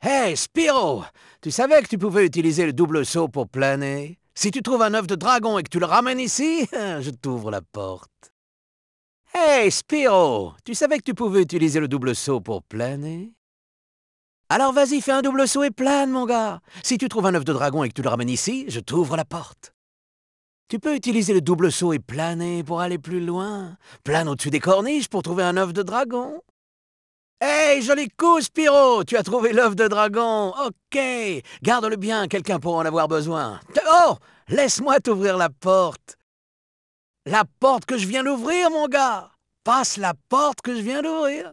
Hey, Spiro Tu savais que tu pouvais utiliser le double saut pour planer Si tu trouves un œuf de dragon et que tu le ramènes ici, je t'ouvre la porte. Hey, Spiro Tu savais que tu pouvais utiliser le double saut pour planer Alors vas-y, fais un double saut et plane, mon gars Si tu trouves un œuf de dragon et que tu le ramènes ici, je t'ouvre la porte. Tu peux utiliser le double saut et planer pour aller plus loin. Plane au-dessus des corniches pour trouver un œuf de dragon. Hey, joli coup, Spiro Tu as trouvé l'œuf de dragon Ok Garde-le bien, quelqu'un pourra en avoir besoin. Oh Laisse-moi t'ouvrir la porte La porte que je viens d'ouvrir, mon gars Passe la porte que je viens d'ouvrir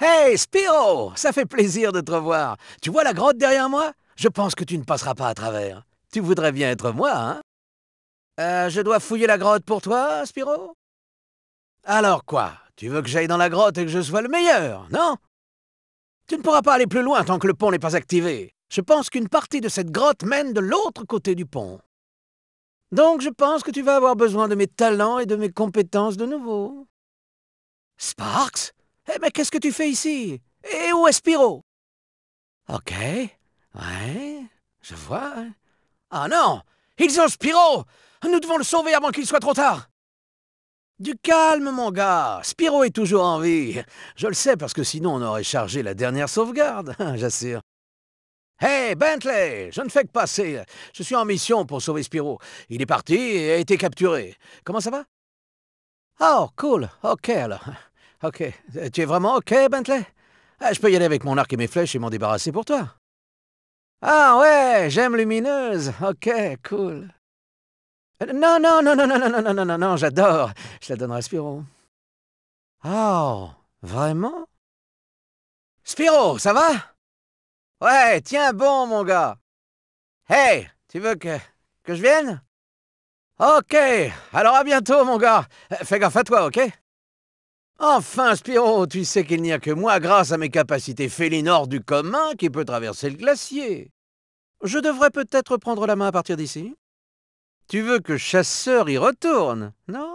Hey, Spiro Ça fait plaisir de te revoir. Tu vois la grotte derrière moi Je pense que tu ne passeras pas à travers. Tu voudrais bien être moi, hein euh, Je dois fouiller la grotte pour toi, Spiro alors quoi Tu veux que j'aille dans la grotte et que je sois le meilleur, non Tu ne pourras pas aller plus loin tant que le pont n'est pas activé. Je pense qu'une partie de cette grotte mène de l'autre côté du pont. Donc je pense que tu vas avoir besoin de mes talents et de mes compétences de nouveau. Sparks Eh mais ben, qu'est-ce que tu fais ici Et où est Spiro Ok, ouais, je vois. Ah non Ils ont Spiro Nous devons le sauver avant qu'il soit trop tard du calme, mon gars Spiro est toujours en vie Je le sais parce que sinon on aurait chargé la dernière sauvegarde, j'assure. Hey, Bentley Je ne fais que passer. Je suis en mission pour sauver Spiro. Il est parti et a été capturé. Comment ça va Oh, cool. Ok, alors. Ok. Tu es vraiment ok, Bentley ah, Je peux y aller avec mon arc et mes flèches et m'en débarrasser pour toi. Ah ouais, j'aime lumineuse. Ok, cool. Non, non, non, non, non, non, non, non, non, non, non, j'adore. Je la donnerai à Spiro. Oh, vraiment Spiro, ça va Ouais, tiens bon, mon gars. Hey, tu veux que, que je vienne Ok, alors à bientôt, mon gars. Euh, fais gaffe à toi, ok Enfin, Spiro, tu sais qu'il n'y a que moi, grâce à mes capacités félinores du commun, qui peut traverser le glacier. Je devrais peut-être prendre la main à partir d'ici tu veux que chasseur y retourne, non